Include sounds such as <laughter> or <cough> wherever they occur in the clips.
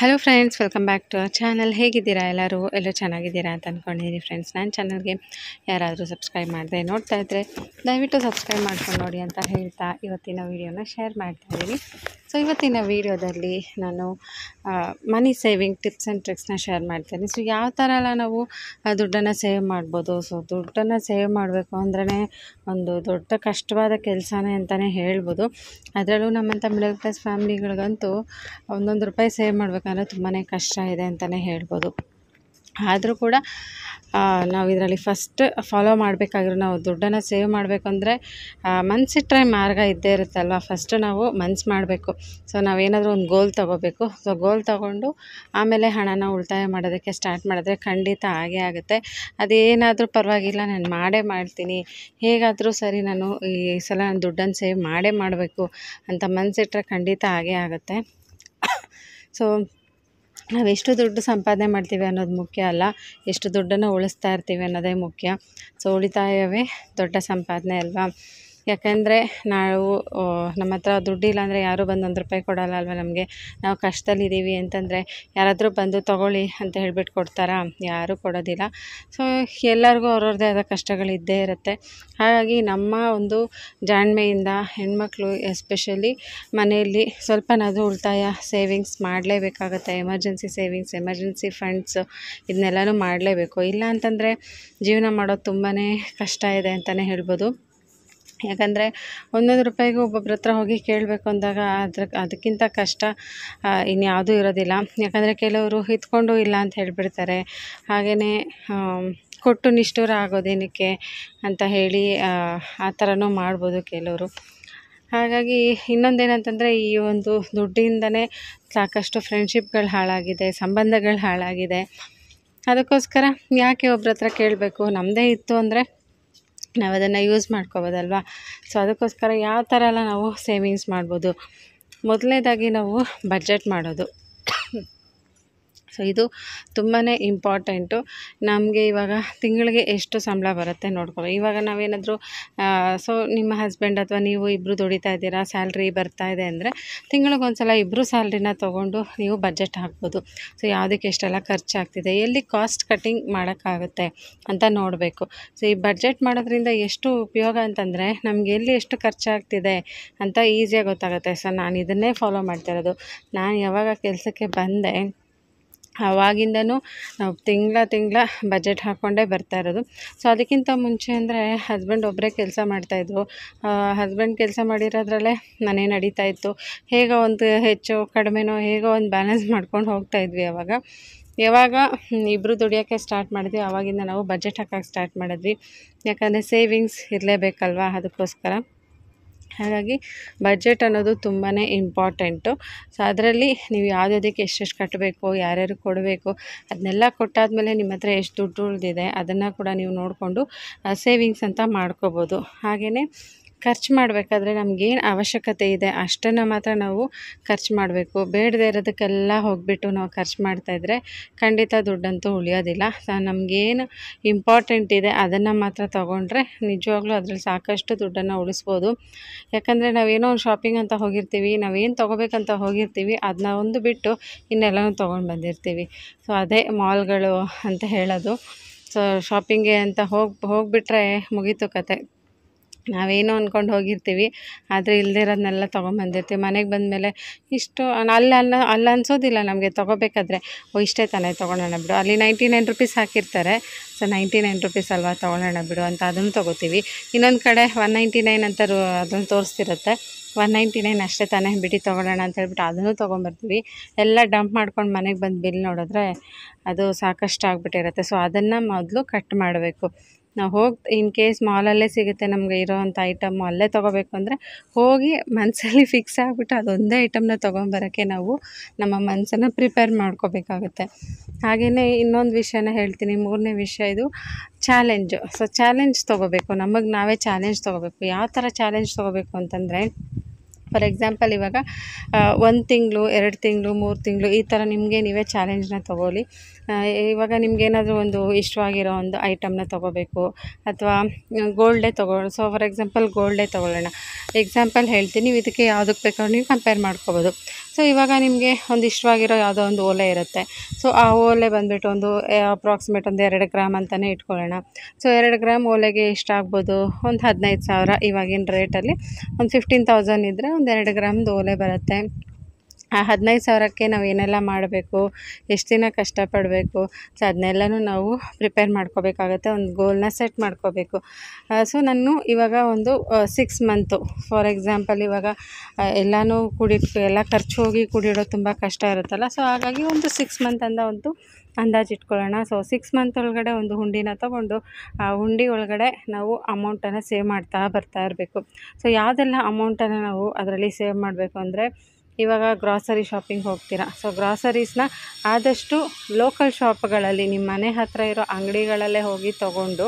hello friends welcome back to our channel ಹೇಗಿದ್ದೀರಾ ಎಲ್ಲರೂ ಎಲ್ಲರೂ ಚೆನ್ನಾಗಿದ್ದೀರಾ ಅಂತ ಅಂದ್ಕೊಂಡಿದ್ದೀನಿ ಫ್ರೆಂಡ್ಸ್ ನನ್ನ ಚಾನಲ್ಗೆ ಯಾರಾದರೂ ಸಬ್ಸ್ಕ್ರೈಬ್ ಮಾಡಿದೆ ನೋಡ್ತಾ ಇದ್ದರೆ ದಯವಿಟ್ಟು ಸಬ್ಸ್ಕ್ರೈಬ್ ಮಾಡ್ಕೊಂಡು ನೋಡಿ ಅಂತ ಹೇಳ್ತಾ ಇವತ್ತಿನ ವೀಡಿಯೋನ ಶೇರ್ ಮಾಡ್ತಾ ಇದ್ದೀನಿ ಸೊ ಇವತ್ತಿನ ವೀಡಿಯೋದಲ್ಲಿ ನಾನು ಮನಿ ಸೇವಿಂಗ್ ಟಿಪ್ಸ್ ಆ್ಯಂಡ್ ಟ್ರಿಕ್ಸ್ನ ಶೇರ್ ಮಾಡ್ತೀನಿ ಸೊ ಯಾವ ಥರ ಎಲ್ಲ ನಾವು ದುಡ್ಡನ್ನು ಸೇವ್ ಮಾಡ್ಬೋದು ಸೊ ದುಡ್ಡನ್ನು ಸೇವ್ ಮಾಡಬೇಕು ಅಂದ್ರೆ ಒಂದು ದೊಡ್ಡ ಕಷ್ಟವಾದ ಕೆಲಸನೇ ಅಂತಲೇ ಹೇಳ್ಬೋದು ಅದರಲ್ಲೂ ನಮ್ಮಂಥ ಮಿಡಲ್ ಕ್ಲಾಸ್ ಫ್ಯಾಮಿಲಿಗಳಿಗಂತೂ ಒಂದೊಂದು ರೂಪಾಯಿ ಸೇವ್ ಮಾಡಬೇಕಂದ್ರೆ ತುಂಬಾ ಕಷ್ಟ ಇದೆ ಅಂತಲೇ ಹೇಳ್ಬೋದು ಆದರೂ ಕೂಡ ನಾವು ಇದರಲ್ಲಿ ಫಸ್ಟ್ ಫಾಲೋ ಮಾಡಬೇಕಾಗಿರೋ ನಾವು ದುಡ್ಡನ್ನು ಸೇವ್ ಮಾಡಬೇಕಂದ್ರೆ ಮನ್ಸಿಟ್ಟರೆ ಮಾರ್ಗ ಇದ್ದೇ ಇರುತ್ತಲ್ವ ಫಸ್ಟ್ ನಾವು ಮನ್ಸು ಮಾಡಬೇಕು ಸೊ ನಾವೇನಾದರೂ ಒಂದು ಗೋಲ್ ತೊಗೋಬೇಕು ಸೊ ಗೋಲ್ ತೊಗೊಂಡು ಆಮೇಲೆ ಹಣನ ಉಳಿತಾಯ ಮಾಡೋದಕ್ಕೆ ಸ್ಟಾರ್ಟ್ ಮಾಡಿದ್ರೆ ಖಂಡಿತ ಆಗೇ ಆಗುತ್ತೆ ಅದೇನಾದರೂ ಪರವಾಗಿಲ್ಲ ನಾನು ಮಾಡೇ ಮಾಡ್ತೀನಿ ಹೇಗಾದರೂ ಸರಿ ನಾನು ಈ ಸಲ ನಾನು ದುಡ್ಡನ್ನು ಸೇವ್ ಮಾಡೇ ಮಾಡಬೇಕು ಅಂತ ಮನ್ಸಿಟ್ಟರೆ ಖಂಡಿತ ಆಗೇ ಆಗುತ್ತೆ ಸೊ ನಾವೆಷ್ಟು ದುಡ್ಡು ಸಂಪಾದನೆ ಮಾಡ್ತೀವಿ ಅನ್ನೋದು ಮುಖ್ಯ ಅಲ್ಲ ಎಷ್ಟು ದುಡ್ಡನ್ನು ಉಳಿಸ್ತಾ ಇರ್ತೀವಿ ಅನ್ನೋದೇ ಮುಖ್ಯ ಸೊ ಉಳಿತಾಯವೇ ದೊಡ್ಡ ಸಂಪಾದನೆ ಅಲ್ವಾ ಯಾಕೆಂದರೆ ನಾವು ನಮ್ಮ ಹತ್ರ ದುಡ್ಡಿಲ್ಲ ಅಂದರೆ ಯಾರೂ ಬಂದು ಒಂದು ರೂಪಾಯಿ ಕೊಡಲ್ಲ ಅಲ್ವಾ ನಮಗೆ ನಾವು ಕಷ್ಟದಲ್ಲಿದ್ದೀವಿ ಅಂತಂದರೆ ಯಾರಾದರೂ ಬಂದು ತಗೊಳ್ಳಿ ಅಂತ ಹೇಳಿಬಿಟ್ಟು ಕೊಡ್ತಾರಾ ಯಾರೂ ಕೊಡೋದಿಲ್ಲ ಸೊ ಎಲ್ಲರಿಗೂ ಅವ್ರವ್ರದ್ದೇ ಆದ ಕಷ್ಟಗಳು ಇದ್ದೇ ಇರುತ್ತೆ ಹಾಗಾಗಿ ನಮ್ಮ ಒಂದು ಜಾಣ್ಮೆಯಿಂದ ಹೆಣ್ಮಕ್ಳು ಎಸ್ಪೆಷಲಿ ಮನೆಯಲ್ಲಿ ಸ್ವಲ್ಪನಾದರೂ ಉಳಿತಾಯ ಸೇವಿಂಗ್ಸ್ ಮಾಡಲೇಬೇಕಾಗತ್ತೆ ಎಮರ್ಜೆನ್ಸಿ ಸೇವಿಂಗ್ಸ್ ಎಮರ್ಜೆನ್ಸಿ ಫಂಡ್ಸ್ ಇದನ್ನೆಲ್ಲನೂ ಮಾಡಲೇಬೇಕು ಇಲ್ಲ ಅಂತಂದರೆ ಜೀವನ ಮಾಡೋದು ತುಂಬಾ ಕಷ್ಟ ಇದೆ ಅಂತಲೇ ಹೇಳ್ಬೋದು ಯಾಕಂದರೆ ಒಂದೊಂದು ರೂಪಾಯಿಗೂ ಒಬ್ಬೊಬ್ರ ಹತ್ರ ಹೋಗಿ ಕೇಳಬೇಕು ಅಂದಾಗ ಅದ್ರ ಅದಕ್ಕಿಂತ ಕಷ್ಟ ಇನ್ಯಾವುದೂ ಇರೋದಿಲ್ಲ ಯಾಕಂದರೆ ಕೆಲವರು ಇತ್ಕೊಂಡು ಇಲ್ಲ ಅಂತ ಹೇಳಿಬಿಡ್ತಾರೆ ಹಾಗೆಯೇ ಕೊಟ್ಟು ನಿಷ್ಠೂರ ಆಗೋದೇನಕ್ಕೆ ಅಂತ ಹೇಳಿ ಆ ಥರನೂ ಮಾಡ್ಬೋದು ಕೆಲವರು ಹಾಗಾಗಿ ಇನ್ನೊಂದೇನಂತಂದರೆ ಈ ಒಂದು ದುಡ್ಡಿಂದನೇ ಸಾಕಷ್ಟು ಫ್ರೆಂಡ್ಶಿಪ್ಗಳು ಹಾಳಾಗಿದೆ ಸಂಬಂಧಗಳು ಹಾಳಾಗಿದೆ ಅದಕ್ಕೋಸ್ಕರ ಯಾಕೆ ಒಬ್ರ ಹತ್ರ ಕೇಳಬೇಕು ನಮ್ಮದೇ ಇತ್ತು ಅಂದರೆ ನಾವು ಅದನ್ನು ಯೂಸ್ ಮಾಡ್ಕೋಬೋದಲ್ವಾ ಸೊ ಅದಕ್ಕೋಸ್ಕರ ಯಾವ ಥರ ಎಲ್ಲ ನಾವು ಸೇವಿಂಗ್ಸ್ ಮಾಡ್ಬೋದು ಮೊದಲನೇದಾಗಿ ನಾವು ಬಜೆಟ್ ಮಾಡೋದು ಸೊ ಇದು ತುಂಬಾ ಇಂಪಾರ್ಟೆಂಟು ನಮಗೆ ಇವಾಗ ತಿಂಗಳಿಗೆ ಎಷ್ಟು ಸಂಬಳ ಬರುತ್ತೆ ನೋಡ್ಕೊಳ್ಳಿ ಇವಾಗ ನಾವೇನಾದರೂ ಸೊ ನಿಮ್ಮ ಹಸ್ಬೆಂಡ್ ಅಥವಾ ನೀವು ಇಬ್ಬರು ದುಡಿತಾ ಇದ್ದೀರಾ ಸ್ಯಾಲ್ರಿ ಬರ್ತಾ ಇದೆ ಅಂದರೆ ತಿಂಗಳಿಗೊಂದು ಸಲ ಇಬ್ಬರು ಸ್ಯಾಲ್ರಿನ ತೊಗೊಂಡು ನೀವು ಬಜೆಟ್ ಹಾಕ್ಬೋದು ಸೊ ಯಾವುದಕ್ಕೆ ಎಷ್ಟೆಲ್ಲ ಖರ್ಚಾಗ್ತಿದೆ ಎಲ್ಲಿ ಕಾಸ್ಟ್ ಕಟ್ಟಿಂಗ್ ಮಾಡೋಕ್ಕಾಗುತ್ತೆ ಅಂತ ನೋಡಬೇಕು ಸೊ ಈ ಬಜೆಟ್ ಮಾಡೋದ್ರಿಂದ ಎಷ್ಟು ಉಪಯೋಗ ಅಂತಂದರೆ ನಮಗೆ ಎಲ್ಲಿ ಎಷ್ಟು ಖರ್ಚಾಗ್ತಿದೆ ಅಂತ ಈಸಿಯಾಗಿ ಗೊತ್ತಾಗುತ್ತೆ ಸೊ ನಾನು ಇದನ್ನೇ ಫಾಲೋ ಮಾಡ್ತಿರೋದು ನಾನು ಯಾವಾಗ ಕೆಲಸಕ್ಕೆ ಬಂದೆ ಆವಾಗಿಂದನೂ ನಾವು ತಿಂಗಳ ತಿಂಗಳ ಬಜೆಟ್ ಹಾಕ್ಕೊಂಡೇ ಬರ್ತಾ ಇರೋದು ಸೊ ಅದಕ್ಕಿಂತ ಮುಂಚೆ ಅಂದರೆ ಹಸ್ಬೆಂಡ್ ಒಬ್ಬರೇ ಕೆಲಸ ಮಾಡ್ತಾಯಿದ್ರು ಹಸ್ಬೆಂಡ್ ಕೆಲಸ ಮಾಡಿರೋದ್ರಲ್ಲೇ ಮನೆ ನಡೀತಾ ಇತ್ತು ಹೇಗೋ ಒಂದು ಹೆಚ್ಚು ಕಡಿಮೆನೋ ಹೇಗೋ ಒಂದು ಬ್ಯಾಲೆನ್ಸ್ ಮಾಡ್ಕೊಂಡು ಹೋಗ್ತಾಯಿದ್ವಿ ಅವಾಗ ಯಾವಾಗ ಇಬ್ಬರು ದುಡಿಯೋಕ್ಕೆ ಸ್ಟಾರ್ಟ್ ಮಾಡಿದ್ವಿ ಆವಾಗಿಂದ ನಾವು ಬಜೆಟ್ ಹಾಕೋಕ್ಕೆ ಸ್ಟಾರ್ಟ್ ಮಾಡಿದ್ವಿ ಯಾಕಂದರೆ ಸೇವಿಂಗ್ಸ್ ಇರಲೇಬೇಕಲ್ವಾ ಅದಕ್ಕೋಸ್ಕರ ಹಾಗಾಗಿ ಬಜೆಟ್ ಅನ್ನೋದು ತುಂಬಾ ಇಂಪಾರ್ಟೆಂಟು ಸೊ ಅದರಲ್ಲಿ ನೀವು ಎಷ್ಟು ಎಷ್ಟೆಷ್ಟು ಕಟ್ಟಬೇಕು ಯಾರ್ಯಾರು ಕೊಡಬೇಕು ಅದನ್ನೆಲ್ಲ ಕೊಟ್ಟಾದಮೇಲೆ ನಿಮ್ಮ ಹತ್ರ ಎಷ್ಟು ದುಡ್ಡು ಉಳಿದಿದೆ ಅದನ್ನು ಕೂಡ ನೀವು ನೋಡಿಕೊಂಡು ಸೇವಿಂಗ್ಸ್ ಅಂತ ಮಾಡ್ಕೋಬೋದು ಹಾಗೆಯೇ ಖರ್ಚು ಮಾಡಬೇಕಾದ್ರೆ ನಮಗೇನು ಅವಶ್ಯಕತೆ ಇದೆ ಅಷ್ಟನ್ನು ಮಾತ್ರ ನಾವು ಖರ್ಚು ಮಾಡಬೇಕು ಬೇಡದೆ ಇರೋದಕ್ಕೆಲ್ಲ ಹೋಗಿಬಿಟ್ಟು ನಾವು ಖರ್ಚು ಮಾಡ್ತಾಯಿದ್ರೆ ಖಂಡಿತ ದುಡ್ಡಂತೂ ಉಳಿಯೋದಿಲ್ಲ ನಮಗೇನು ಇಂಪಾರ್ಟೆಂಟ್ ಇದೆ ಅದನ್ನು ಮಾತ್ರ ತೊಗೊಂಡ್ರೆ ನಿಜವಾಗ್ಲೂ ಅದರಲ್ಲಿ ಸಾಕಷ್ಟು ದುಡ್ಡನ್ನು ಉಳಿಸ್ಬೋದು ಯಾಕಂದರೆ ನಾವೇನೋ ಒಂದು ಶಾಪಿಂಗ್ ಅಂತ ಹೋಗಿರ್ತೀವಿ ನಾವೇನು ತೊಗೋಬೇಕಂತ ಹೋಗಿರ್ತೀವಿ ಅದನ್ನ ಒಂದು ಬಿಟ್ಟು ಇನ್ನೆಲ್ಲನೂ ತೊಗೊಂಡು ಬಂದಿರ್ತೀವಿ ಸೊ ಅದೇ ಮಾಲ್ಗಳು ಅಂತ ಹೇಳೋದು ಸೊ ಶಾಪಿಂಗ್ಗೆ ಅಂತ ಹೋಗಿ ಹೋಗಿಬಿಟ್ರೆ ಮುಗೀತು ಕತೆ ನಾವೇನೋ ಅಂದ್ಕೊಂಡು ಹೋಗಿರ್ತೀವಿ ಆದರೆ ಇಲ್ಲದೇ ಇರೋದನ್ನೆಲ್ಲ ತೊಗೊಂಬಂದಿರ್ತೀವಿ ಮನೆಗೆ ಬಂದಮೇಲೆ ಇಷ್ಟು ಅಲ್ಲಿ ಅಲ್ಲ ಅಲ್ಲಿ ಅನ್ಸೋದಿಲ್ಲ ನಮಗೆ ತೊಗೋಬೇಕಾದ್ರೆ ಓ ಇಷ್ಟೇ ತಾನೇ ತೊಗೊಳೋಣ ಬಿಡು ಅಲ್ಲಿ ನೈಂಟಿ ನೈನ್ ರುಪೀಸ್ ಹಾಕಿರ್ತಾರೆ ಸೊ ನೈಂಟಿ ನೈನ್ ರುಪೀಸ್ ಅಲ್ವಾ ತೊಗೊಳೋಣ ಬಿಡು ಅಂತ ಅದನ್ನು ತೊಗೋತೀವಿ ಇನ್ನೊಂದು ಕಡೆ ಒನ್ ನೈಂಟಿ ನೈನ್ ಅಂತ ಅದನ್ನು ತೋರಿಸ್ತಿರುತ್ತೆ ಒನ್ ನೈಂಟಿ ನೈನ್ ಅಷ್ಟೇ ತಾನೇ ಬಿಡಿ ತೊಗೊಳ್ಳೋಣ ಅಂತ ಹೇಳ್ಬಿಟ್ಟು ಅದನ್ನು ತೊಗೊಂಬರ್ತೀವಿ ಎಲ್ಲ ಡಂಪ್ ಮಾಡ್ಕೊಂಡು ಮನೆಗೆ ಬಂದು ಬಿಲ್ ನೋಡಿದ್ರೆ ಅದು ಸಾಕಷ್ಟು ಆಗಿಬಿಟ್ಟಿರುತ್ತೆ ಸೊ ಅದನ್ನು ಮೊದಲು ಕಟ್ ಮಾಡಬೇಕು ನಾವು ಹೋಗಿ ಇನ್ ಕೇಸ್ ಮಾಲಲ್ಲೇ ಸಿಗುತ್ತೆ ನಮಗೆ ಇರೋವಂಥ ಐಟಮ್ ಅಲ್ಲೇ ತೊಗೋಬೇಕು ಅಂದರೆ ಹೋಗಿ ಮನಸ್ಸಲ್ಲಿ ಫಿಕ್ಸ್ <laughs> ಆಗಿಬಿಟ್ಟು ಅದೊಂದೇ ಐಟಮ್ನ ತೊಗೊಂಬರೋಕ್ಕೆ ನಾವು ನಮ್ಮ ಮನಸ್ಸನ್ನು ಪ್ರಿಪೇರ್ ಮಾಡ್ಕೋಬೇಕಾಗುತ್ತೆ ಹಾಗೆಯೇ ಇನ್ನೊಂದು ವಿಷಯನ ಹೇಳ್ತೀನಿ ಮೂರನೇ ವಿಷಯ ಇದು ಚಾಲೆಂಜು ಸೊ ಚಾಲೆಂಜ್ ತೊಗೋಬೇಕು ನಮಗೆ ನಾವೇ ಚಾಲೆಂಜ್ ತೊಗೋಬೇಕು ಯಾವ ಥರ ಚಾಲೆಂಜ್ ತೊಗೋಬೇಕು ಅಂತಂದರೆ ಫಾರ್ ಎಕ್ಸಾಂಪಲ್ ಇವಾಗ ಒಂದು ತಿಂಗಳು ಎರಡು ತಿಂಗಳು ಮೂರು ತಿಂಗಳು ಈ ಥರ ನಿಮಗೆ ನೀವೇ ಚಾಲೆಂಜ್ನ ತೊಗೊಳ್ಳಿ ಇವಾಗ ಏನಾದರೂ ಒಂದು ಇಷ್ಟವಾಗಿರೋ ಒಂದು ಐಟಮ್ನ ತೊಗೋಬೇಕು ಅಥವಾ ಗೋಲ್ಡೇ ತೊಗೊ ಸೊ ಫಾರ್ ಎಕ್ಸಾಂಪಲ್ ಗೋಲ್ಡೇ ತೊಗೊಳ್ಳೋಣ ಎಕ್ಸಾಂಪಲ್ ಹೇಳ್ತೀನಿ ನೀವು ಇದಕ್ಕೆ ಯಾವುದಕ್ಕೆ ಬೇಕಾದ್ರೂ ನೀವು ಕಂಪೇರ್ ಮಾಡ್ಕೋಬೋದು ಸೊ ಇವಾಗ ನಿಮಗೆ ಒಂದು ಇಷ್ಟವಾಗಿರೋ ಯಾವುದೋ ಒಂದು ಓಲೆ ಇರುತ್ತೆ ಸೊ ಆ ಓಲೆ ಬಂದುಬಿಟ್ಟು ಒಂದು ಅಪ್ರಾಕ್ಸಿಮೇಟ್ ಒಂದು ಎರಡು ಗ್ರಾಮ್ ಅಂತಲೇ ಇಟ್ಕೊಳ್ಳೋಣ ಸೊ ಎರಡು ಗ್ರಾಮ್ ಓಲೆಗೆ ಇಷ್ಟ ಆಗ್ಬೋದು ಒಂದು ಹದಿನೈದು ಸಾವಿರ ಇವಾಗಿನ ರೇಟಲ್ಲಿ ಒಂದು ಫಿಫ್ಟೀನ್ ತೌಸಂಡ್ ಇದ್ದರೆ ಒಂದು ಎರಡು ಗ್ರಾಮ್ದು ಓಲೆ ಬರುತ್ತೆ ಆ ಹದಿನೈದು ಸಾವಿರಕ್ಕೆ ನಾವು ಏನೆಲ್ಲ ಮಾಡಬೇಕು ಎಷ್ಟು ದಿನ ಕಷ್ಟಪಡಬೇಕು ಸೊ ಅದನ್ನೆಲ್ಲನೂ ನಾವು ಪ್ರಿಪೇರ್ ಮಾಡ್ಕೋಬೇಕಾಗತ್ತೆ ಒಂದು ಗೋಲ್ನ ಸೆಟ್ ಮಾಡ್ಕೋಬೇಕು ಸೊ ನಾನು ಇವಾಗ ಒಂದು ಸಿಕ್ಸ್ ಮಂತು ಫಾರ್ ಎಕ್ಸಾಂಪಲ್ ಇವಾಗ ಎಲ್ಲನೂ ಕುಡಿ ಎಲ್ಲ ಖರ್ಚು ಹೋಗಿ ಕುಡಿಯೋ ತುಂಬ ಕಷ್ಟ ಇರುತ್ತಲ್ಲ ಸೊ ಹಾಗಾಗಿ ಒಂದು ಸಿಕ್ಸ್ ಮಂತ್ ಅಂದ ಒಂದು ಅಂದಾಜು ಇಟ್ಕೊಳ್ಳೋಣ ಸೊ ಸಿಕ್ಸ್ ಮಂತ್ ಒಳಗಡೆ ಒಂದು ಹುಂಡಿನ ತೊಗೊಂಡು ಆ ಹುಂಡಿ ಒಳಗಡೆ ನಾವು ಅಮೌಂಟನ್ನು ಸೇವ್ ಮಾಡ್ತಾ ಬರ್ತಾ ಇರಬೇಕು ಸೊ ಯಾವುದೆಲ್ಲ ಅಮೌಂಟನ್ನು ನಾವು ಅದರಲ್ಲಿ ಸೇವ್ ಮಾಡಬೇಕು ಅಂದರೆ ಇವಾಗ ಗ್ರಾಸರಿ ಶಾಪಿಂಗ್ ಹೋಗ್ತೀರಾ ಸೊ ಗ್ರಾಸರೀಸ್ನ ಆದಷ್ಟು ಲೋಕಲ್ ಶಾಪ್ಗಳಲ್ಲಿ ನಿಮ್ಮ ಮನೆ ಹತ್ತಿರ ಇರೋ ಅಂಗಡಿಗಳಲ್ಲೇ ಹೋಗಿ ತೊಗೊಂಡು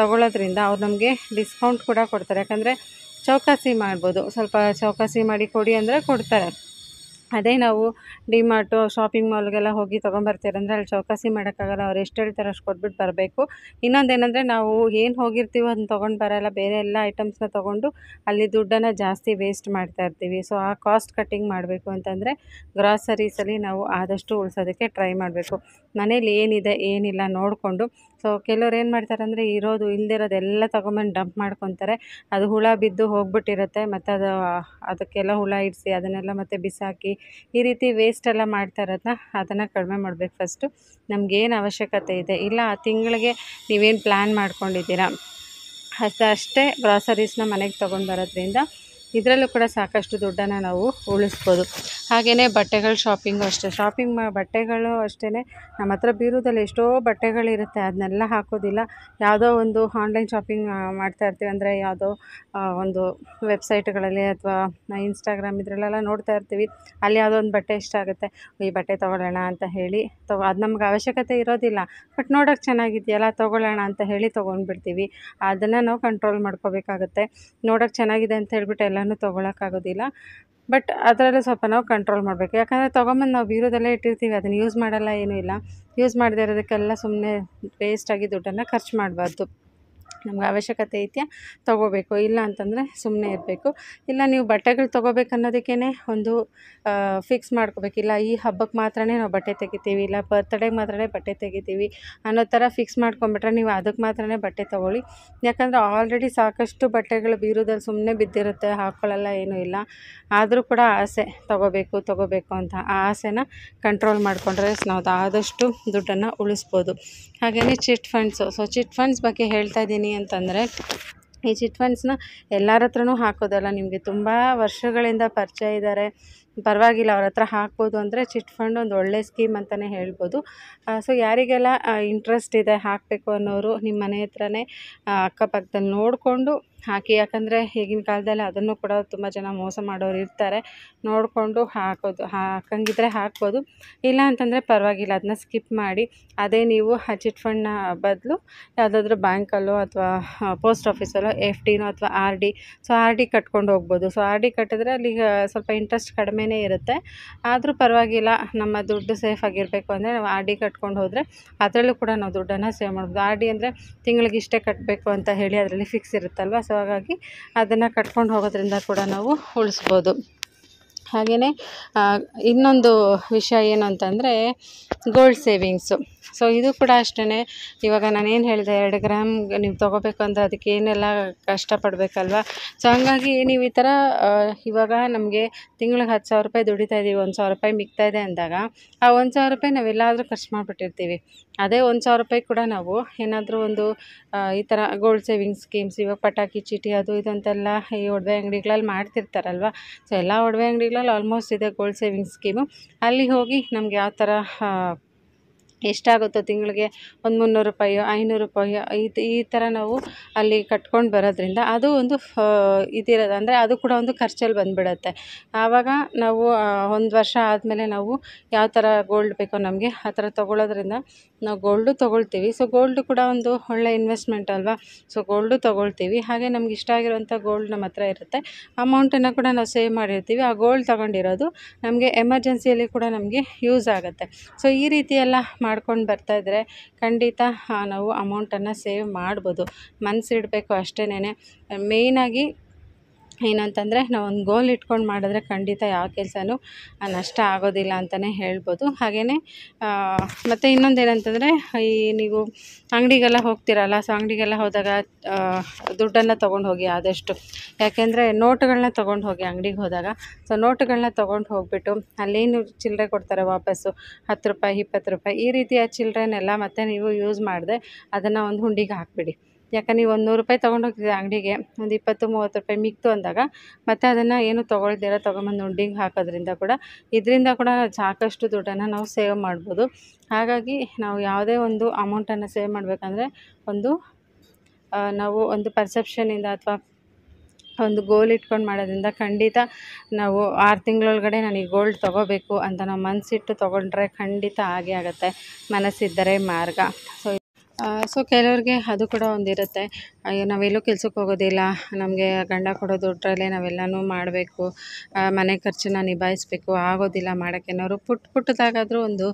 ತಗೊಳ್ಳೋದ್ರಿಂದ ಅವ್ರು ನಮಗೆ ಡಿಸ್ಕೌಂಟ್ ಕೂಡ ಕೊಡ್ತಾರೆ ಯಾಕಂದರೆ ಚೌಕಾಸಿ ಮಾಡ್ಬೋದು ಸ್ವಲ್ಪ ಚೌಕಾಸಿ ಮಾಡಿ ಕೊಡಿ ಅಂದರೆ ಕೊಡ್ತಾರೆ ಅದೇ ನಾವು ಡಿಮಾರ್ಟು ಶಾಪಿಂಗ್ ಮಾಲ್ಗೆಲ್ಲ ಹೋಗಿ ತೊಗೊಂಬರ್ತೀರಂದ್ರೆ ಅಲ್ಲಿ ಚೌಕಾಸಿ ಮಾಡೋಕ್ಕಾಗಲ್ಲ ಅವ್ರು ಎಷ್ಟು ಹೇಳ್ತಾರೆ ಅಷ್ಟು ಕೊಟ್ಬಿಟ್ಟು ಬರಬೇಕು ಇನ್ನೊಂದೇನೆಂದರೆ ನಾವು ಏನು ಹೋಗಿರ್ತೀವೋ ಅದನ್ನ ತೊಗೊಂಡು ಬರೋಲ್ಲ ಬೇರೆ ಎಲ್ಲ ಐಟಮ್ಸ್ನ ತೊಗೊಂಡು ಅಲ್ಲಿ ದುಡ್ಡನ್ನು ಜಾಸ್ತಿ ವೇಸ್ಟ್ ಮಾಡ್ತಾ ಇರ್ತೀವಿ ಸೊ ಆ ಕಾಸ್ಟ್ ಕಟ್ಟಿಂಗ್ ಮಾಡಬೇಕು ಅಂತಂದರೆ ಗ್ರಾಸರೀಸಲ್ಲಿ ನಾವು ಆದಷ್ಟು ಉಳಿಸೋದಕ್ಕೆ ಟ್ರೈ ಮಾಡಬೇಕು ಮನೇಲಿ ಏನಿದೆ ಏನಿಲ್ಲ ನೋಡಿಕೊಂಡು ಸೊ ಕೆಲವ್ರು ಏನು ಮಾಡ್ತಾರೆ ಅಂದರೆ ಇರೋದು ಇಲ್ದಿರೋದೆಲ್ಲ ತೊಗೊಂಬಂದು ಡಂಪ್ ಮಾಡ್ಕೊತಾರೆ ಅದು ಹುಳ ಬಿದ್ದು ಹೋಗ್ಬಿಟ್ಟಿರುತ್ತೆ ಮತ್ತು ಅದು ಅದಕ್ಕೆಲ್ಲ ಹುಳ ಇಡಿಸಿ ಅದನ್ನೆಲ್ಲ ಮತ್ತೆ ಬಿಸಾಕಿ ಈ ರೀತಿ ವೇಸ್ಟ್ ಎಲ್ಲ ಮಾಡ್ತಾ ಇರೋದನ್ನ ಅದನ್ನು ಕಡಿಮೆ ಮಾಡಬೇಕು ಫಸ್ಟು ನಮಗೇನು ಅವಶ್ಯಕತೆ ಇದೆ ಇಲ್ಲ ಆ ತಿಂಗಳಿಗೆ ನೀವೇನು ಪ್ಲ್ಯಾನ್ ಮಾಡ್ಕೊಂಡಿದ್ದೀರಾ ಅಷ್ಟೇ ಗ್ರಾಸರೀಸ್ನ ಮನೆಗೆ ತೊಗೊಂಡು ಬರೋದ್ರಿಂದ ಇದರಲ್ಲೂ ಕೂಡ ಸಾಕಷ್ಟು ದುಡ್ಡನ್ನು ನಾವು ಉಳಿಸ್ಬೋದು ಹಾಗೆಯೇ ಬಟ್ಟೆಗಳು ಶಾಪಿಂಗು ಅಷ್ಟೇ ಶಾಪಿಂಗ್ ಬಟ್ಟೆಗಳು ಅಷ್ಟೇ ನಮ್ಮ ಹತ್ರ ಬೀರುದಲ್ಲಿ ಎಷ್ಟೋ ಬಟ್ಟೆಗಳಿರುತ್ತೆ ಅದನ್ನೆಲ್ಲ ಹಾಕೋದಿಲ್ಲ ಯಾವುದೋ ಒಂದು ಆನ್ಲೈನ್ ಶಾಪಿಂಗ್ ಮಾಡ್ತಾ ಇರ್ತೀವಿ ಅಂದರೆ ಯಾವುದೋ ಒಂದು ವೆಬ್ಸೈಟ್ಗಳಲ್ಲಿ ಅಥವಾ ಇನ್ಸ್ಟಾಗ್ರಾಮ್ ಇದರಲ್ಲೆಲ್ಲ ನೋಡ್ತಾ ಇರ್ತೀವಿ ಅಲ್ಲಿ ಯಾವುದೋ ಒಂದು ಬಟ್ಟೆ ಇಷ್ಟ ಆಗುತ್ತೆ ಈ ಬಟ್ಟೆ ತೊಗೊಳ್ಳೋಣ ಅಂತ ಹೇಳಿ ತೊ ಅದು ನಮ್ಗೆ ಅವಶ್ಯಕತೆ ಇರೋದಿಲ್ಲ ಬಟ್ ನೋಡೋಕೆ ಚೆನ್ನಾಗಿದೆಯಲ್ಲ ತೊಗೊಳ್ಳೋಣ ಅಂತ ಹೇಳಿ ತೊಗೊಂಡ್ಬಿಡ್ತೀವಿ ಅದನ್ನು ನಾವು ಕಂಟ್ರೋಲ್ ಮಾಡ್ಕೋಬೇಕಾಗುತ್ತೆ ನೋಡೋಕೆ ಚೆನ್ನಾಗಿದೆ ಅಂತ ಹೇಳ್ಬಿಟ್ಟು ಎಲ್ಲ ಎಲ್ಲನೂ ತೊಗೊಳಕ್ಕಾಗೋದಿಲ್ಲ ಬಟ್ ಅದರಲ್ಲೂ ಸ್ವಲ್ಪ ನಾವು ಕಂಟ್ರೋಲ್ ಮಾಡಬೇಕು ಯಾಕಂದರೆ ತೊಗೊಂಬಂದು ನಾವು ಬೀರೋದಲ್ಲೇ ಇಟ್ಟಿರ್ತೀವಿ ಅದನ್ನು ಯೂಸ್ ಮಾಡಲ್ಲ ಏನೂ ಇಲ್ಲ ಯೂಸ್ ಮಾಡದೇ ಇರೋದಕ್ಕೆಲ್ಲ ಸುಮ್ಮನೆ ವೇಸ್ಟಾಗಿ ದುಡ್ಡನ್ನು ಖರ್ಚು ಮಾಡಬಾರ್ದು ನಮ್ಗೆ ಅವಶ್ಯಕತೆ ಇದೆಯಾ ತೊಗೋಬೇಕು ಇಲ್ಲ ಅಂತಂದರೆ ಸುಮ್ಮನೆ ಇರಬೇಕು ಇಲ್ಲ ನೀವು ಬಟ್ಟೆಗಳು ತೊಗೋಬೇಕು ಅನ್ನೋದಕ್ಕೇ ಒಂದು ಫಿಕ್ಸ್ ಮಾಡ್ಕೋಬೇಕಿಲ್ಲ ಈ ಹಬ್ಬಕ್ಕೆ ಮಾತ್ರನೇ ನಾವು ಬಟ್ಟೆ ತೆಗಿತೀವಿ ಇಲ್ಲ ಬರ್ತಡೇಗೆ ಮಾತ್ರನೇ ಬಟ್ಟೆ ತೆಗಿತೀವಿ ಅನ್ನೋ ಥರ ಫಿಕ್ಸ್ ಮಾಡ್ಕೊಂಬಿಟ್ರೆ ನೀವು ಅದಕ್ಕೆ ಮಾತ್ರನೇ ಬಟ್ಟೆ ತೊಗೊಳ್ಳಿ ಯಾಕಂದರೆ ಆಲ್ರೆಡಿ ಸಾಕಷ್ಟು ಬಟ್ಟೆಗಳು ಬೀರೋದಲ್ಲಿ ಸುಮ್ಮನೆ ಬಿದ್ದಿರುತ್ತೆ ಹಾಕ್ಕೊಳ್ಳಲ್ಲ ಏನೂ ಇಲ್ಲ ಆದರೂ ಕೂಡ ಆಸೆ ತೊಗೋಬೇಕು ತೊಗೋಬೇಕು ಅಂತ ಆ ಆಸೆನ ಕಂಟ್ರೋಲ್ ಮಾಡಿಕೊಂಡ್ರೆ ನಾವು ಆದಷ್ಟು ದುಡ್ಡನ್ನು ಉಳಿಸ್ಬೋದು ಹಾಗೆಯೇ chit funds so chit funds ಬಗ್ಗೆ ಹೇಳ್ತಾ ಇದ್ದೀನಿ ಹೇಳ್ತೀನಿ ಅಂತಂದರೆ ಈ ಚಿಟ್ ಫಂಡ್ಸ್ನ ಎಲ್ಲರ ಹತ್ರನೂ ಹಾಕೋದಲ್ಲ ನಿಮಗೆ ತುಂಬ ವರ್ಷಗಳಿಂದ ಪರಿಚಯ ಇದ್ದಾರೆ ಪರವಾಗಿಲ್ಲ ಅವ್ರ ಹತ್ರ ಹಾಕ್ಬೋದು ಅಂದರೆ ಚಿಟ್ ಫಂಡ್ ಒಂದು ಒಳ್ಳೆ ಸ್ಕೀಮ್ ಅಂತಲೇ ಹೇಳ್ಬೋದು ಸೊ ಯಾರಿಗೆಲ್ಲ ಇಂಟ್ರೆಸ್ಟ್ ಇದೆ ಹಾಕಬೇಕು ಅನ್ನೋರು ನಿಮ್ಮ ಮನೆ ಹತ್ರನೇ ಅಕ್ಕಪಕ್ಕದಲ್ಲಿ ನೋಡಿಕೊಂಡು ಹಾಕಿ ಯಾಕಂದರೆ ಈಗಿನ ಕಾಲದಲ್ಲಿ ಅದನ್ನು ಕೂಡ ತುಂಬ ಜನ ಮೋಸ ಮಾಡೋರು ಇರ್ತಾರೆ ನೋಡಿಕೊಂಡು ಹಾಕೋದು ಹಾಕಂಗಿದ್ರೆ ಹಾಕ್ಬೋದು ಇಲ್ಲ ಅಂತಂದರೆ ಪರವಾಗಿಲ್ಲ ಅದನ್ನ ಸ್ಕಿಪ್ ಮಾಡಿ ಅದೇ ನೀವು ಆ ಚಿಟ್ ಫಂಡ್ನ ಬದಲು ಯಾವುದಾದ್ರೂ ಬ್ಯಾಂಕಲ್ಲೋ ಅಥವಾ ಪೋಸ್ಟ್ ಆಫೀಸಲ್ಲೋ ಎಫ್ ಡಿನೋ ಅಥವಾ R D so R D ಕಟ್ಕೊಂಡು ಹೋಗ್ಬೋದು ಸೊ ಆರ್ ಡಿ ಕಟ್ಟಿದ್ರೆ ಅಲ್ಲಿ ಸ್ವಲ್ಪ ಇಂಟ್ರೆಸ್ಟ್ ಕಡಿಮೆ ಕಡಿಮೆನೇ ಇರುತ್ತೆ ಆದರೂ ಪರವಾಗಿಲ್ಲ ನಮ್ಮ ದುಡ್ಡು ಸೇಫ್ ಆಗಿರಬೇಕು ಅಂದರೆ ನಾವು ಆರ್ ಡಿ ಕಟ್ಕೊಂಡು ಹೋದರೆ ಅದರಲ್ಲೂ ಕೂಡ ನಾವು ದುಡ್ಡನ್ನು ಸೇವ್ ಮಾಡ್ಬೋದು ಆರ್ ಡಿ ಅಂದರೆ ತಿಂಗಳಿಗೆ ಇಷ್ಟೇ ಕಟ್ಟಬೇಕು ಅಂತ ಹೇಳಿ ಅದರಲ್ಲಿ ಫಿಕ್ಸ್ ಇರುತ್ತಲ್ವ ಸೊ ಹಾಗಾಗಿ ಅದನ್ನು ಕಟ್ಕೊಂಡು ಹೋಗೋದ್ರಿಂದ ಕೂಡ ನಾವು ಉಳಿಸ್ಬೋದು ಹಾಗೆಯೇ ಇನ್ನೊಂದು ವಿಷಯ ಏನು ಅಂತಂದರೆ ಗೋಲ್ಡ್ ಸೇವಿಂಗ್ಸು ಸೊ ಇದು ಕೂಡ ಅಷ್ಟೇ ಇವಾಗ ನಾನೇನು ಹೇಳಿದೆ ಎರಡು ಗ್ರಾಮ್ ನೀವು ತೊಗೋಬೇಕು ಅಂದರೆ ಅದಕ್ಕೆ ಏನೆಲ್ಲ ಕಷ್ಟಪಡಬೇಕಲ್ವ ಸೊ ಹಂಗಾಗಿ ನೀವು ಈ ಥರ ಇವಾಗ ನಮಗೆ ತಿಂಗಳಿಗೆ ಹತ್ತು ಸಾವಿರ ರೂಪಾಯಿ ದುಡಿತಾ ಇದ್ದೀವಿ ಒಂದು ಸಾವಿರ ರೂಪಾಯಿ ಮಿಗ್ತಾ ಇದೆ ಅಂದಾಗ ಆ ಒಂದು ಸಾವಿರ ರೂಪಾಯಿ ನಾವೆಲ್ಲಾದರೂ ಖರ್ಚು ಮಾಡಿಬಿಟ್ಟಿರ್ತೀವಿ ಅದೇ ಒಂದು ಸಾವಿರ ರೂಪಾಯಿ ಕೂಡ ನಾವು ಏನಾದರೂ ಒಂದು ಈ ಥರ ಗೋಲ್ಡ್ ಸೇವಿಂಗ್ಸ್ ಸ್ಕೀಮ್ಸ್ ಇವಾಗ ಪಟಾಕಿ ಚೀಟಿ ಅದು ಇದಂತೆಲ್ಲ ಈ ಒಡವೆ ಅಂಗಡಿಗಳಲ್ಲಿ ಮಾಡ್ತಿರ್ತಾರಲ್ವ ಸೊ ಎಲ್ಲ ಒಡವೆ ಅಂಗಡಿಗಳಲ್ಲಿ ಆಲ್ಮೋಸ್ಟ್ ಇದೆ ಗೋಲ್ಡ್ ಸೇವಿಂಗ್ ಸ್ಕೀಮು ಅಲ್ಲಿ ಹೋಗಿ ನಮ್ಗೆ ಯಾವ ಥರ ಎಷ್ಟಾಗುತ್ತೋ ತಿಂಗಳಿಗೆ ಒಂದು ಮುನ್ನೂರು ರೂಪಾಯೋ ಐನೂರು ರೂಪಾಯೋ ಈ ಈ ಥರ ನಾವು ಅಲ್ಲಿ ಕಟ್ಕೊಂಡು ಬರೋದ್ರಿಂದ ಅದು ಒಂದು ಇದಿರೋದು ಅಂದರೆ ಅದು ಕೂಡ ಒಂದು ಖರ್ಚಲ್ಲಿ ಬಂದುಬಿಡತ್ತೆ ಆವಾಗ ನಾವು ಒಂದು ವರ್ಷ ಆದಮೇಲೆ ನಾವು ಯಾವ ಥರ ಗೋಲ್ಡ್ ಬೇಕೋ ನಮಗೆ ಆ ಥರ ತೊಗೊಳೋದ್ರಿಂದ ನಾವು ಗೋಲ್ಡು ತೊಗೊಳ್ತೀವಿ ಸೊ ಗೋಲ್ಡು ಕೂಡ ಒಂದು ಒಳ್ಳೆಯ ಇನ್ವೆಸ್ಟ್ಮೆಂಟ್ ಅಲ್ವಾ ಸೊ ಗೋಲ್ಡು ತೊಗೊಳ್ತೀವಿ ಹಾಗೆ ನಮ್ಗೆ ಇಷ್ಟ ಆಗಿರುವಂಥ ಗೋಲ್ಡ್ ನಮ್ಮ ಹತ್ರ ಇರುತ್ತೆ ಅಮೌಂಟನ್ನು ಕೂಡ ನಾವು ಸೇವ್ ಮಾಡಿರ್ತೀವಿ ಆ ಗೋಲ್ಡ್ ತೊಗೊಂಡಿರೋದು ನಮಗೆ ಎಮರ್ಜೆನ್ಸಿಯಲ್ಲಿ ಕೂಡ ನಮಗೆ ಯೂಸ್ ಆಗುತ್ತೆ ಸೊ ಈ ರೀತಿಯೆಲ್ಲ ಮಾಡಿ ಮಾಡ್ಕೊಂಡು ಬರ್ತಾಯಿದ್ರೆ ಖಂಡಿತ ನಾವು ಅಮೌಂಟನ್ನು ಸೇವ್ ಮಾಡ್ಬೋದು ಮನಸ್ಸಿಡ್ಬೇಕು ಅಷ್ಟೇನೆ ಮೇಯ್ನಾಗಿ ಏನಂತಂದರೆ ಒಂದು ಗೋಲ್ ಇಟ್ಕೊಂಡು ಮಾಡಿದ್ರೆ ಖಂಡಿತ ಯಾವ ಕೆಲಸನೂ ನಷ್ಟ ಆಗೋದಿಲ್ಲ ಅಂತಲೇ ಹೇಳ್ಬೋದು ಹಾಗೆಯೇ ಮತ್ತು ಇನ್ನೊಂದು ಏನಂತಂದರೆ ಈ ನೀವು ಅಂಗಡಿಗೆಲ್ಲ ಹೋಗ್ತೀರಲ್ಲ ಸೊ ಅಂಗಡಿಗೆಲ್ಲ ಹೋದಾಗ ದುಡ್ಡನ್ನು ತೊಗೊಂಡು ಹೋಗಿ ಆದಷ್ಟು ಯಾಕೆಂದರೆ ನೋಟುಗಳನ್ನ ತೊಗೊಂಡು ಹೋಗಿ ಅಂಗಡಿಗೆ ಹೋದಾಗ ಸೊ ನೋಟುಗಳನ್ನ ತೊಗೊಂಡು ಹೋಗಿಬಿಟ್ಟು ಅಲ್ಲೇನು ಚಿಲ್ಲರೆ ಕೊಡ್ತಾರೆ ವಾಪಸ್ಸು ಹತ್ತು ರೂಪಾಯಿ ಇಪ್ಪತ್ತು ರೂಪಾಯಿ ಈ ರೀತಿಯ ಚಿಲ್ಲರೆನೆಲ್ಲ ಮತ್ತೆ ನೀವು ಯೂಸ್ ಮಾಡಿದೆ ಅದನ್ನು ಒಂದು ಹುಂಡಿಗೆ ಹಾಕಿಬಿಡಿ ಯಾಕಂದ್ರೆ ನೀವು ಒಂದು ನೂರು ರೂಪಾಯಿ ತೊಗೊಂಡು ಹೋಗ್ತಿದ್ದೆ ಅಂಗಡಿಗೆ ಒಂದು ಇಪ್ಪತ್ತು ಮೂವತ್ತು ರೂಪಾಯಿ ಮಿಕ್ತು ಅಂದಾಗ ಮತ್ತು ಅದನ್ನು ಏನು ತೊಗೊಳ್ದಿರ ತೊಗೊಂಬಂದು ಉಂಡಿಗೆ ಹಾಕೋದ್ರಿಂದ ಕೂಡ ಇದರಿಂದ ಕೂಡ ಸಾಕಷ್ಟು ದುಡ್ಡನ್ನು ನಾವು ಸೇವ್ ಮಾಡ್ಬೋದು ಹಾಗಾಗಿ ನಾವು ಯಾವುದೇ ಒಂದು ಅಮೌಂಟನ್ನು ಸೇವ್ ಮಾಡಬೇಕಂದ್ರೆ ಒಂದು ನಾವು ಒಂದು ಪರ್ಸೆಪ್ಷನಿಂದ ಅಥವಾ ಒಂದು ಗೋಲ್ ಇಟ್ಕೊಂಡು ಮಾಡೋದ್ರಿಂದ ಖಂಡಿತ ನಾವು ಆರು ತಿಂಗಳೊಳಗಡೆ ನಾನು ಈ ಗೋಲ್ಡ್ ತೊಗೋಬೇಕು ಅಂತ ನಾವು ಮನಸ್ಸಿಟ್ಟು ತೊಗೊಂಡ್ರೆ ಖಂಡಿತ ಆಗೇ ಆಗುತ್ತೆ ಮನಸ್ಸಿದ್ದರೆ ಮಾರ್ಗ ಸೊ ಸೊ ಕೆಲವ್ರಿಗೆ ಅದು ಕೂಡ ಒಂದಿರುತ್ತೆ ಅಯ್ಯೋ ನಾವೆಲ್ಲೂ ಕೆಲ್ಸಕ್ಕೆ ಹೋಗೋದಿಲ್ಲ ನಮಗೆ ಗಂಡ ಕೊಡೋ ದುಡ್ಡರಲ್ಲೇ ನಾವೆಲ್ಲನೂ ಮಾಡಬೇಕು ಮನೆ ಖರ್ಚನ್ನ ನಿಭಾಯಿಸಬೇಕು ಆಗೋದಿಲ್ಲ ಅನ್ನೋರು ಪುಟ್ಟ ಪುಟ್ಟದಾಗಾದರೂ ಒಂದು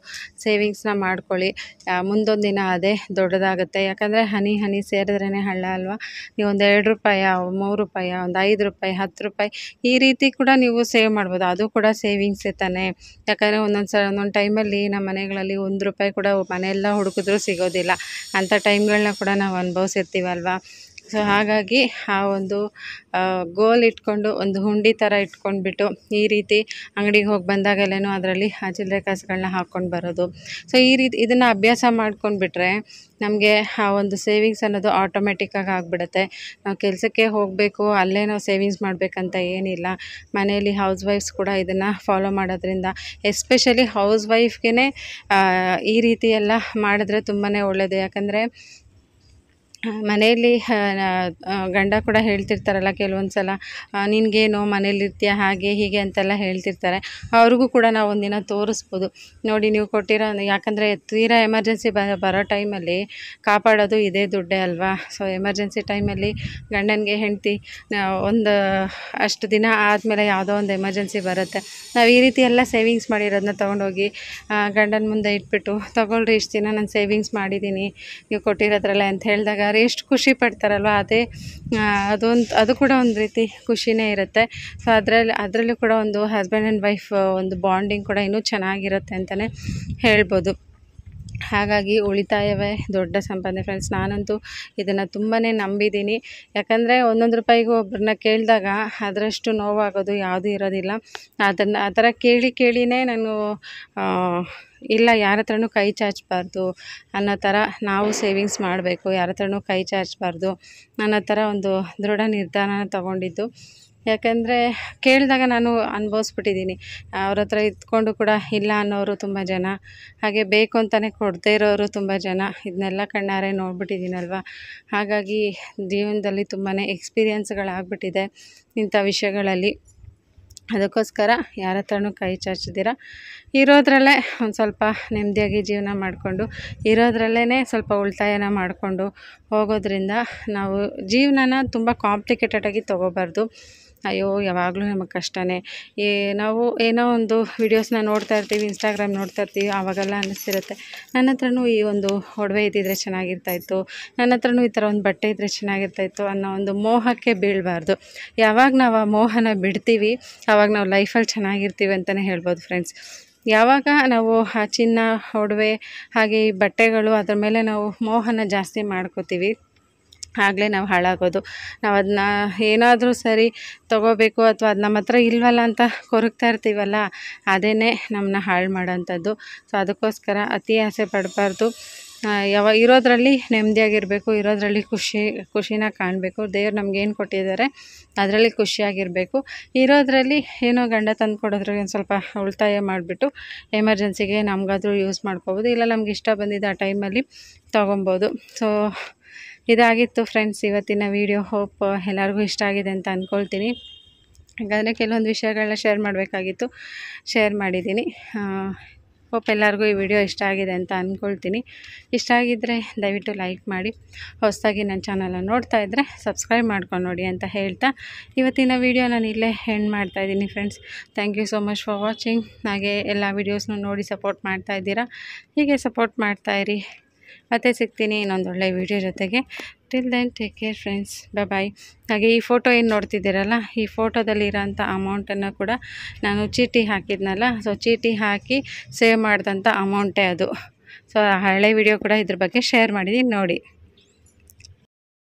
ಸೇವಿಂಗ್ಸ್ನ ಮಾಡ್ಕೊಳ್ಳಿ ಮುಂದೊಂದು ದಿನ ಅದೇ ದೊಡ್ಡದಾಗುತ್ತೆ ಯಾಕಂದರೆ ಹನಿ ಹನಿ ಸೇರಿದ್ರೇ ಹಳ್ಳ ಅಲ್ವಾ ನೀವು ಒಂದು ಎರಡು ರೂಪಾಯಿ ಮೂರು ರೂಪಾಯಿ ಒಂದು ಐದು ರೂಪಾಯಿ ಹತ್ತು ರೂಪಾಯಿ ಈ ರೀತಿ ಕೂಡ ನೀವು ಸೇವ್ ಮಾಡ್ಬೋದು ಅದು ಕೂಡ ಸೇವಿಂಗ್ಸೇ ತಾನೇ ಯಾಕಂದರೆ ಒಂದೊಂದು ಸಲ ಒಂದೊಂದು ಟೈಮಲ್ಲಿ ನಮ್ಮ ಮನೆಗಳಲ್ಲಿ ಒಂದು ರೂಪಾಯಿ ಕೂಡ ಮನೆಯೆಲ್ಲ ಹುಡುಕಿದ್ರೂ ಸಿಗೋದಿಲ್ಲ ಅಂಥ ಟೈಮ್ಗಳನ್ನ ಕೂಡ ನಾವು ಅನುಭವಿಸಿರ್ತೀವಲ್ವ ಸೊ ಹಾಗಾಗಿ ಆ ಒಂದು ಗೋಲ್ ಇಟ್ಕೊಂಡು ಒಂದು ಹುಂಡಿ ಥರ ಇಟ್ಕೊಂಡ್ಬಿಟ್ಟು ಈ ರೀತಿ ಅಂಗಡಿಗೆ ಹೋಗಿ ಬಂದಾಗಲೇನೋ ಅದರಲ್ಲಿ ಆ ಚಿಲ್ಲರೆ ಕಾಸುಗಳನ್ನ ಹಾಕ್ಕೊಂಡು ಬರೋದು ಸೊ ಈ ರೀತಿ ಇದನ್ನು ಅಭ್ಯಾಸ ಮಾಡ್ಕೊಂಡ್ಬಿಟ್ರೆ ನಮಗೆ ಆ ಒಂದು ಸೇವಿಂಗ್ಸ್ ಅನ್ನೋದು ಆಟೋಮೆಟಿಕ್ಕಾಗಿ ಆಗಿಬಿಡುತ್ತೆ ನಾವು ಕೆಲಸಕ್ಕೆ ಹೋಗಬೇಕು ಅಲ್ಲೇ ನಾವು ಸೇವಿಂಗ್ಸ್ ಮಾಡಬೇಕಂತ ಏನಿಲ್ಲ ಮನೆಯಲ್ಲಿ ಹೌಸ್ ವೈಫ್ಸ್ ಕೂಡ ಇದನ್ನು ಫಾಲೋ ಮಾಡೋದ್ರಿಂದ ಎಸ್ಪೆಷಲಿ ಹೌಸ್ ವೈಫ್ಗೆ ಈ ರೀತಿ ಎಲ್ಲ ಮಾಡಿದ್ರೆ ತುಂಬಾ ಒಳ್ಳೆಯದು ಯಾಕಂದರೆ ಮನೆಯಲ್ಲಿ ಗಂಡ ಕೂಡ ಹೇಳ್ತಿರ್ತಾರಲ್ಲ ಕೆಲವೊಂದು ಸಲ ನಿನಗೇನು ಮನೇಲಿರ್ತೀಯ ಹಾಗೆ ಹೀಗೆ ಅಂತೆಲ್ಲ ಹೇಳ್ತಿರ್ತಾರೆ ಅವ್ರಿಗೂ ಕೂಡ ನಾವು ಒಂದಿನ ತೋರಿಸ್ಬೋದು ನೋಡಿ ನೀವು ಕೊಟ್ಟಿರೋ ಯಾಕಂದರೆ ತೀರಾ ಎಮರ್ಜೆನ್ಸಿ ಬರೋ ಟೈಮಲ್ಲಿ ಕಾಪಾಡೋದು ಇದೇ ದುಡ್ಡೇ ಅಲ್ವಾ ಸೊ ಎಮರ್ಜೆನ್ಸಿ ಟೈಮಲ್ಲಿ ಗಂಡನಿಗೆ ಹೆಂಡ್ತಿ ಒಂದು ಅಷ್ಟು ದಿನ ಆದಮೇಲೆ ಯಾವುದೋ ಒಂದು ಎಮರ್ಜೆನ್ಸಿ ಬರುತ್ತೆ ನಾವು ಈ ರೀತಿ ಎಲ್ಲ ಸೇವಿಂಗ್ಸ್ ಮಾಡಿರೋದನ್ನ ತೊಗೊಂಡೋಗಿ ಗಂಡನ ಮುಂದೆ ಇಟ್ಬಿಟ್ಟು ತೊಗೊಳ್ರಿ ಇಷ್ಟು ದಿನ ನಾನು ಸೇವಿಂಗ್ಸ್ ಮಾಡಿದ್ದೀನಿ ನೀವು ಕೊಟ್ಟಿರೋದ್ರಲ್ಲ ಅಂತ ಹೇಳಿದಾಗ ಮಾಡ್ತಾರೆ ಎಷ್ಟು ಖುಷಿ ಪಡ್ತಾರಲ್ವ ಅದೇ ಅದೊಂದು ಅದು ಕೂಡ ಒಂದು ರೀತಿ ಖುಷಿನೇ ಇರುತ್ತೆ ಸೊ ಅದರಲ್ಲಿ ಅದರಲ್ಲೂ ಕೂಡ ಒಂದು ಹಸ್ಬೆಂಡ್ ಆ್ಯಂಡ್ ವೈಫ್ ಒಂದು ಬಾಂಡಿಂಗ್ ಕೂಡ ಇನ್ನೂ ಚೆನ್ನಾಗಿರುತ್ತೆ ಅಂತಲೇ ಹೇಳ್ಬೋದು ಹಾಗಾಗಿ ಉಳಿತಾಯವೇ ದೊಡ್ಡ ಸಂಪಾದನೆ ಫ್ರೆಂಡ್ಸ್ ನಾನಂತೂ ಇದನ್ನು ತುಂಬಾ ನಂಬಿದ್ದೀನಿ ಯಾಕಂದರೆ ಒಂದೊಂದು ರೂಪಾಯಿಗೂ ಒಬ್ಬರನ್ನ ಕೇಳಿದಾಗ ಅದರಷ್ಟು ನೋವಾಗೋದು ಯಾವುದೂ ಇರೋದಿಲ್ಲ ಅದನ್ನು ಆ ಥರ ಕೇಳಿ ಕೇಳಿನೇ ನಾನು ಇಲ್ಲ ಯಾರ ಹತ್ರನೂ ಕೈ ಚಾಚಬಾರ್ದು ಅನ್ನೋ ಥರ ನಾವು ಸೇವಿಂಗ್ಸ್ ಮಾಡಬೇಕು ಯಾರ ಹತ್ರನೂ ಕೈ ಚಾಚಬಾರ್ದು ಅನ್ನೋ ಥರ ಒಂದು ದೃಢ ನಿರ್ಧಾರನ ತಗೊಂಡಿದ್ದು ಯಾಕೆಂದರೆ ಕೇಳಿದಾಗ ನಾನು ಅನುಭವಿಸ್ಬಿಟ್ಟಿದ್ದೀನಿ ಅವ್ರ ಹತ್ರ ಇದ್ಕೊಂಡು ಕೂಡ ಇಲ್ಲ ಅನ್ನೋರು ತುಂಬ ಜನ ಹಾಗೆ ಬೇಕು ಅಂತಲೇ ಕೊಡದೇ ಇರೋರು ತುಂಬ ಜನ ಇದನ್ನೆಲ್ಲ ಕಣ್ಣಾರೆ ನೋಡ್ಬಿಟ್ಟಿದ್ದೀನಲ್ವ ಹಾಗಾಗಿ ಜೀವನದಲ್ಲಿ ತುಂಬಾ ಎಕ್ಸ್ಪೀರಿಯೆನ್ಸ್ಗಳಾಗ್ಬಿಟ್ಟಿದೆ ಇಂಥ ವಿಷಯಗಳಲ್ಲಿ ಅದಕ್ಕೋಸ್ಕರ ಯಾರ ಹತ್ರನೂ ಕೈ ಚಾಚಿದಿರ ಇರೋದ್ರಲ್ಲೇ ಒಂದು ಸ್ವಲ್ಪ ನೆಮ್ಮದಿಯಾಗಿ ಜೀವನ ಮಾಡಿಕೊಂಡು ಇರೋದ್ರಲ್ಲೇ ಸ್ವಲ್ಪ ಉಳಿತಾಯನ ಮಾಡಿಕೊಂಡು ಹೋಗೋದ್ರಿಂದ ನಾವು ಜೀವನನ ತುಂಬ ಕಾಂಪ್ಲಿಕೇಟೆಡಾಗಿ ತೊಗೋಬಾರ್ದು ಅಯ್ಯೋ ಯಾವಾಗಲೂ ನಮಗೆ ಕಷ್ಟನೇ ಏ ನಾವು ಏನೋ ಒಂದು ವೀಡಿಯೋಸ್ನ ನೋಡ್ತಾ ಇರ್ತೀವಿ ಇನ್ಸ್ಟಾಗ್ರಾಮ್ ನೋಡ್ತಾ ಇರ್ತೀವಿ ಆವಾಗೆಲ್ಲ ಅನ್ನಿಸ್ತಿರುತ್ತೆ ನನ್ನ ಹತ್ರನೂ ಈ ಒಂದು ಒಡವೆ ಇದ್ದಿದ್ರೆ ಚೆನ್ನಾಗಿರ್ತಾಯಿತ್ತು ನನ್ನ ಹತ್ರನೂ ಈ ಥರ ಒಂದು ಬಟ್ಟೆ ಇದ್ದರೆ ಚೆನ್ನಾಗಿರ್ತಾಯಿತ್ತು ಅನ್ನೋ ಒಂದು ಮೋಹಕ್ಕೆ ಬೀಳಬಾರ್ದು ಯಾವಾಗ ನಾವು ಆ ಮೋಹನ ಬಿಡ್ತೀವಿ ಆವಾಗ ನಾವು ಲೈಫಲ್ಲಿ ಚೆನ್ನಾಗಿರ್ತೀವಿ ಅಂತಲೇ ಹೇಳ್ಬೋದು ಫ್ರೆಂಡ್ಸ್ ಯಾವಾಗ ನಾವು ಆ ಚಿನ್ನ ಒಡವೆ ಹಾಗೆ ಈ ಬಟ್ಟೆಗಳು ಅದರ ಮೇಲೆ ನಾವು ಮೋಹನ ಜಾಸ್ತಿ ಮಾಡ್ಕೋತೀವಿ ಆಗಲೇ ನಾವು ಹಾಳಾಗೋದು ನಾವು ಅದನ್ನ ಏನಾದರೂ ಸರಿ ತೊಗೋಬೇಕು ಅಥವಾ ಅದು ನಮ್ಮ ಹತ್ರ ಇಲ್ವಲ್ಲ ಅಂತ ಕೊರಗ್ತಾ ಇರ್ತೀವಲ್ಲ ಅದೇ ನಮ್ಮನ್ನ ಹಾಳು ಮಾಡೋಂಥದ್ದು ಸೊ ಅದಕ್ಕೋಸ್ಕರ ಅತಿ ಆಸೆ ಪಡಬಾರ್ದು ಯಾವ ಇರೋದರಲ್ಲಿ ನೆಮ್ಮದಿಯಾಗಿರಬೇಕು ಇರೋದರಲ್ಲಿ ಖುಷಿ ಖುಷಿನ ಕಾಣಬೇಕು ದೇವ್ರು ನಮಗೇನು ಕೊಟ್ಟಿದ್ದಾರೆ ಅದರಲ್ಲಿ ಖುಷಿಯಾಗಿರಬೇಕು ಇರೋದರಲ್ಲಿ ಏನೋ ಗಂಡ ತಂದು ಕೊಡೋದ್ರಲ್ಲಿ ಒಂದು ಸ್ವಲ್ಪ ಉಳಿತಾಯ ಮಾಡಿಬಿಟ್ಟು ಎಮರ್ಜೆನ್ಸಿಗೆ ನಮಗಾದರೂ ಯೂಸ್ ಮಾಡ್ಕೋಬೋದು ಇಲ್ಲ ನಮ್ಗೆ ಇಷ್ಟ ಬಂದಿದ್ದು ಆ ಟೈಮಲ್ಲಿ ತೊಗೊಬೋದು ಸೊ ಇದಾಗಿತ್ತು ಫ್ರೆಂಡ್ಸ್ ಇವತ್ತಿನ ವಿಡಿಯೋ ಹೋಪ್ ಎಲ್ಲರಿಗೂ ಇಷ್ಟ ಆಗಿದೆ ಅಂತ ಅಂದ್ಕೊಳ್ತೀನಿ ಹಾಗಾದರೆ ಕೆಲವೊಂದು ವಿಷಯಗಳನ್ನ ಶೇರ್ ಮಾಡಬೇಕಾಗಿತ್ತು ಶೇರ್ ಮಾಡಿದ್ದೀನಿ ಹೋಪ್ ಎಲ್ಲರಿಗೂ ಈ ವಿಡಿಯೋ ಇಷ್ಟ ಆಗಿದೆ ಅಂತ ಅಂದ್ಕೊಳ್ತೀನಿ ಇಷ್ಟ ಆಗಿದ್ದರೆ ದಯವಿಟ್ಟು ಲೈಕ್ ಮಾಡಿ ಹೊಸದಾಗಿ ನನ್ನ ಚಾನಲನ್ನು ನೋಡ್ತಾ ಇದ್ದರೆ ಸಬ್ಸ್ಕ್ರೈಬ್ ಮಾಡ್ಕೊಂಡು ನೋಡಿ ಅಂತ ಹೇಳ್ತಾ ಇವತ್ತಿನ ವಿಡಿಯೋ ನಾನು ಇಲ್ಲೇ ಹೆಂಡ್ ಮಾಡ್ತಾಯಿದ್ದೀನಿ friends thank you so much for watching ಹಾಗೆ ಎಲ್ಲ ವೀಡಿಯೋಸ್ನೂ ನೋಡಿ ಸಪೋರ್ಟ್ ಮಾಡ್ತಾ ಇದ್ದೀರಾ ಹೀಗೆ ಸಪೋರ್ಟ್ ಮಾಡ್ತಾಯಿರಿ ಮತ್ತೆ ಸಿಗ್ತೀನಿ ಇನ್ನೊಂದು ಒಳ್ಳೆಯ ವೀಡಿಯೋ ಜೊತೆಗೆ till then take care friends ಬ ಬಾಯ್ ಹಾಗೆ ಈ ಫೋಟೋ ಏನು ನೋಡ್ತಿದ್ದೀರಲ್ಲ ಈ ಫೋಟೋದಲ್ಲಿ ಇರೋಂಥ ಅಮೌಂಟನ್ನು ಕೂಡ ನಾನು ಚೀಟಿ ಹಾಕಿದ್ನಲ್ಲ ಸೊ ಚೀಟಿ ಹಾಕಿ ಸೇವ್ ಮಾಡಿದಂಥ ಅಮೌಂಟೇ ಅದು ಸೊ ಹಳೆ ವಿಡಿಯೋ ಕೂಡ ಇದ್ರ ಬಗ್ಗೆ ಶೇರ್ ಮಾಡಿದ್ದೀನಿ ನೋಡಿ